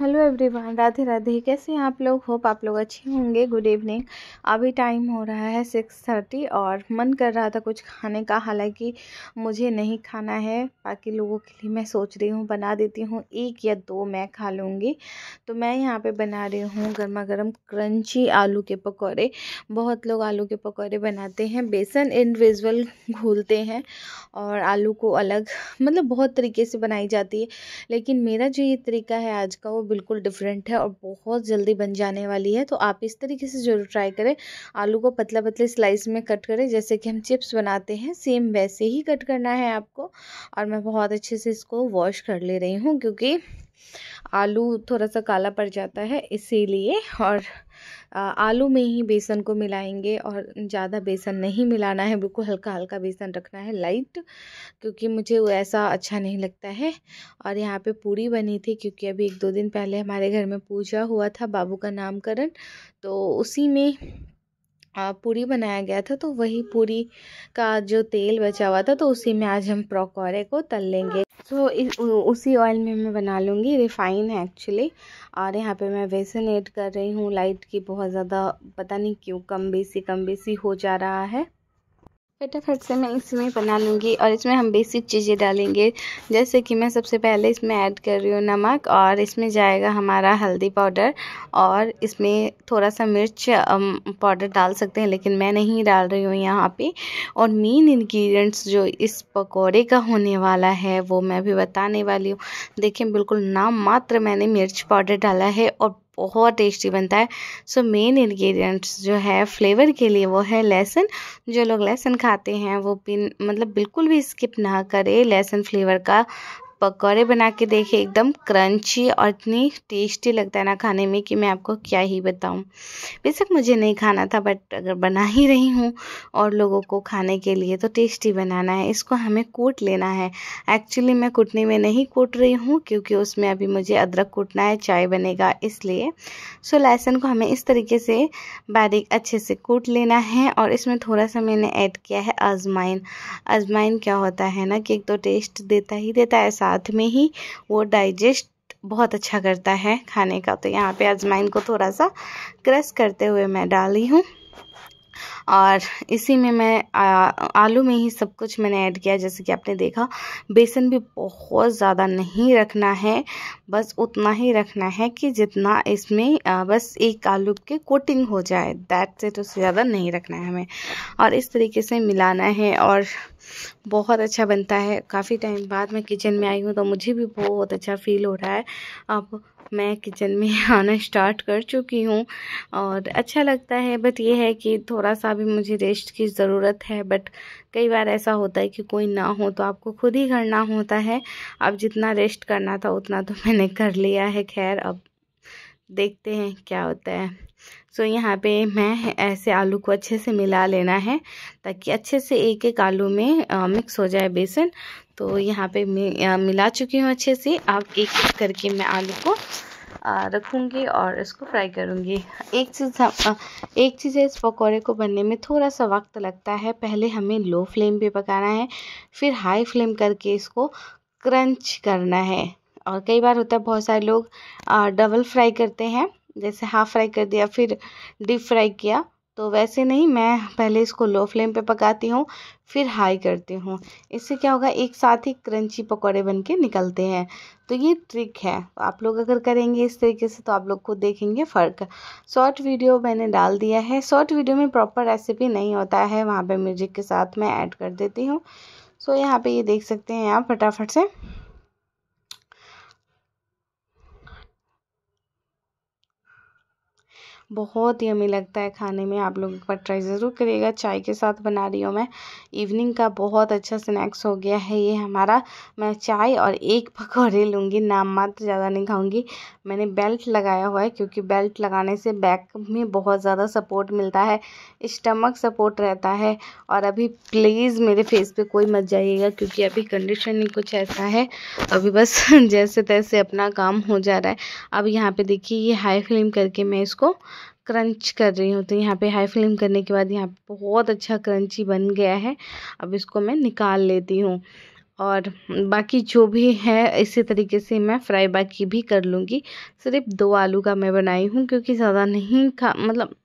hello everyone Radhe Radhe कैसे हैं आप लोग होप आप लोग अच्छे होंगे गुड इवनिंग अभी टाइम हो रहा है सिक्स थर्टी और मन कर रहा था कुछ खाने का हालांकि मुझे नहीं खाना है बाकी लोगों के लिए मैं सोच रही हूँ बना देती हूँ एक या दो मैं खा लूँगी तो मैं यहाँ पे बना रही हूँ गर्मा गर्म क्रंची आलू के पकौड़े बहुत लोग आलू के पकौड़े बनाते हैं बेसन इंडिविजुअल घूलते हैं और आलू को अलग मतलब बहुत तरीके से बनाई जाती है लेकिन मेरा जो ये तरीका है आज का वो बिल्कुल डिफरेंट है और बहुत जल्दी बन जाने वाली है तो आप इस तरीके से ज़रूर ट्राई करें आलू को पतला पतले स्लाइस में कट करें जैसे कि हम चिप्स बनाते हैं सेम वैसे ही कट करना है आपको और मैं बहुत अच्छे से इसको वॉश कर ले रही हूँ क्योंकि आलू थोड़ा सा काला पड़ जाता है इसीलिए और आलू में ही बेसन को मिलाएंगे और ज़्यादा बेसन नहीं मिलाना है बिल्कुल हल्का हल्का बेसन रखना है लाइट क्योंकि मुझे ऐसा अच्छा नहीं लगता है और यहाँ पे पूरी बनी थी क्योंकि अभी एक दो दिन पहले हमारे घर में पूजा हुआ था बाबू का नामकरण तो उसी में पूरी बनाया गया था तो वही पूरी का जो तेल बचा हुआ था तो उसी में आज हम पकौड़े को तल लेंगे तो इस उसी ऑयल में मैं बना लूँगी रिफाइन है एक्चुअली और यहाँ पे मैं बेसन ऐड कर रही हूँ लाइट की बहुत ज़्यादा पता नहीं क्यों कम बेसी कम बेसी हो जा रहा है फटाफट से मैं इसमें बना लूँगी और इसमें हम बेसिक चीज़ें डालेंगे जैसे कि मैं सबसे पहले इसमें ऐड कर रही हूँ नमक और इसमें जाएगा हमारा हल्दी पाउडर और इसमें थोड़ा सा मिर्च पाउडर डाल सकते हैं लेकिन मैं नहीं डाल रही हूँ यहाँ पे और मेन इन्ग्रीडियंट्स जो इस पकौड़े का होने वाला है वो मैं भी बताने वाली हूँ देखें बिल्कुल नाम मात्र मैंने मिर्च पाउडर डाला है और बहुत टेस्टी बनता है सो मेन इन्ग्रीडियंट्स जो है फ्लेवर के लिए वो है लहसुन जो लोग लहसुन खाते हैं वो बिन मतलब बिल्कुल भी स्किप ना करें लहसुन फ्लेवर का पकौड़े बना के देखे एकदम क्रंची और इतनी टेस्टी लगता है ना खाने में कि मैं आपको क्या ही बताऊं बेशक मुझे नहीं खाना था बट अगर बना ही रही हूँ और लोगों को खाने के लिए तो टेस्टी बनाना है इसको हमें कूट लेना है एक्चुअली मैं कूटने में नहीं कूट रही हूँ क्योंकि उसमें अभी मुझे अदरक कूटना है चाय बनेगा इसलिए सो लहसुन को हमें इस तरीके से बारीक अच्छे से कूट लेना है और इसमें थोड़ा सा मैंने ऐड किया है अजमाइन अजमाइन क्या होता है ना कि एक तो टेस्ट देता ही देता है साथ साथ में ही वो डाइजेस्ट बहुत अच्छा करता है खाने का तो यहाँ पे अजमाइन को थोड़ा सा क्रश करते हुए मैं डाली हूँ और इसी में मैं आ, आलू में ही सब कुछ मैंने ऐड किया जैसे कि आपने देखा बेसन भी बहुत ज़्यादा नहीं रखना है बस उतना ही रखना है कि जितना इसमें आ, बस एक आलू के कोटिंग हो जाए दैट से तो उससे ज़्यादा नहीं रखना है हमें और इस तरीके से मिलाना है और बहुत अच्छा बनता है काफ़ी टाइम बाद मैं किचन में आई हूँ तो मुझे भी बहुत अच्छा फील हो रहा है अब मैं किचन में आना स्टार्ट कर चुकी हूँ और अच्छा लगता है बट ये है कि थोड़ा सा भी मुझे रेस्ट की ज़रूरत है बट कई बार ऐसा होता है कि कोई ना हो तो आपको खुद ही करना होता है अब जितना रेस्ट करना था उतना तो मैंने कर लिया है खैर अब देखते हैं क्या होता है सो so, यहाँ पे मैं ऐसे आलू को अच्छे से मिला लेना है ताकि अच्छे से एक एक आलू में आ, मिक्स हो जाए बेसन तो यहाँ पे मिला चुकी हूँ अच्छे से अब एक एक करके मैं आलू को रखूँगी और इसको फ्राई करूँगी एक चीज़ एक चीज़ है इस पकौड़े को बनने में थोड़ा सा वक्त लगता है पहले हमें लो फ्लेम पर पकाना है फिर हाई फ्लेम करके इसको क्रंच करना है और कई बार होता है बहुत सारे लोग डबल फ्राई करते हैं जैसे हाफ़ फ्राई कर दिया फिर डीप फ्राई किया तो वैसे नहीं मैं पहले इसको लो फ्लेम पे पकाती हूँ फिर हाई करती हूँ इससे क्या होगा एक साथ ही क्रंची पकौड़े बन के निकलते हैं तो ये ट्रिक है आप लोग अगर करेंगे इस तरीके से तो आप लोग को देखेंगे फ़र्क शॉर्ट वीडियो मैंने डाल दिया है शॉर्ट वीडियो में प्रॉपर रेसिपी नहीं होता है वहाँ पर म्यूजिक के साथ मैं ऐड कर देती हूँ सो यहाँ पर ये देख सकते हैं आप फटाफट से बहुत ही अमी लगता है खाने में आप लोग एक बार ट्राई ज़रूर करिएगा चाय के साथ बना रही हूँ मैं इवनिंग का बहुत अच्छा स्नैक्स हो गया है ये हमारा मैं चाय और एक पकौड़े लूँगी नाम मात्र ज़्यादा नहीं खाऊँगी मैंने बेल्ट लगाया हुआ है क्योंकि बेल्ट लगाने से बैक में बहुत ज़्यादा सपोर्ट मिलता है स्टमक सपोर्ट रहता है और अभी प्लीज़ मेरे फेस पर कोई मत जाइएगा क्योंकि अभी कंडीशन ही कुछ ऐसा है अभी बस जैसे तैसे अपना काम हो जा रहा है अब यहाँ पर देखिए ये हाई फ्लेम करके मैं इसको क्रंच कर रही हूँ तो यहाँ पे हाई फ्लेम करने के बाद यहाँ बहुत अच्छा क्रंची बन गया है अब इसको मैं निकाल लेती हूँ और बाकी जो भी है इसी तरीके से मैं फ्राई बाकी भी कर लूँगी सिर्फ दो आलू का मैं बनाई हूँ क्योंकि ज़्यादा नहीं खा मतलब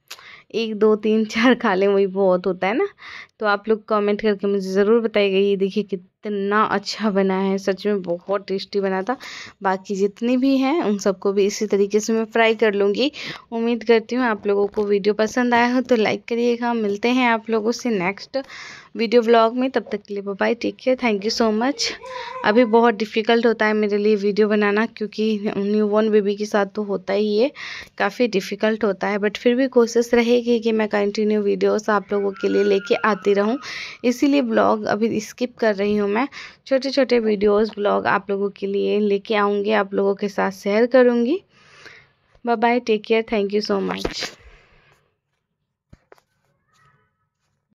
एक दो तीन चार खा लें वही बहुत होता है ना तो आप लोग कमेंट करके मुझे ज़रूर बताइएगा ये देखिए कि इतना अच्छा बना है सच में बहुत टेस्टी बना था बाकी जितने भी हैं उन सबको भी इसी तरीके से मैं फ्राई कर लूँगी उम्मीद करती हूँ आप लोगों को वीडियो पसंद आया हो तो लाइक करिएगा मिलते हैं आप लोगों से नेक्स्ट वीडियो ब्लॉग में तब तक के लिए bye take care thank you so much अभी बहुत डिफ़िकल्ट होता है मेरे लिए वीडियो बनाना क्योंकि न्यू बॉर्न बेबी के साथ तो होता ही है काफ़ी डिफ़िकल्ट होता है बट फिर भी कोशिश रहेगी कि मैं कंटिन्यू वीडियोस आप लोगों के लिए लेके आती रहूँ इसीलिए ब्लॉग अभी स्किप कर रही हूँ मैं छोटे छोटे वीडियोस ब्लॉग आप लोगों के लिए लेके आऊँगी आप लोगों के साथ शेयर करूँगी bye bye take care thank you so much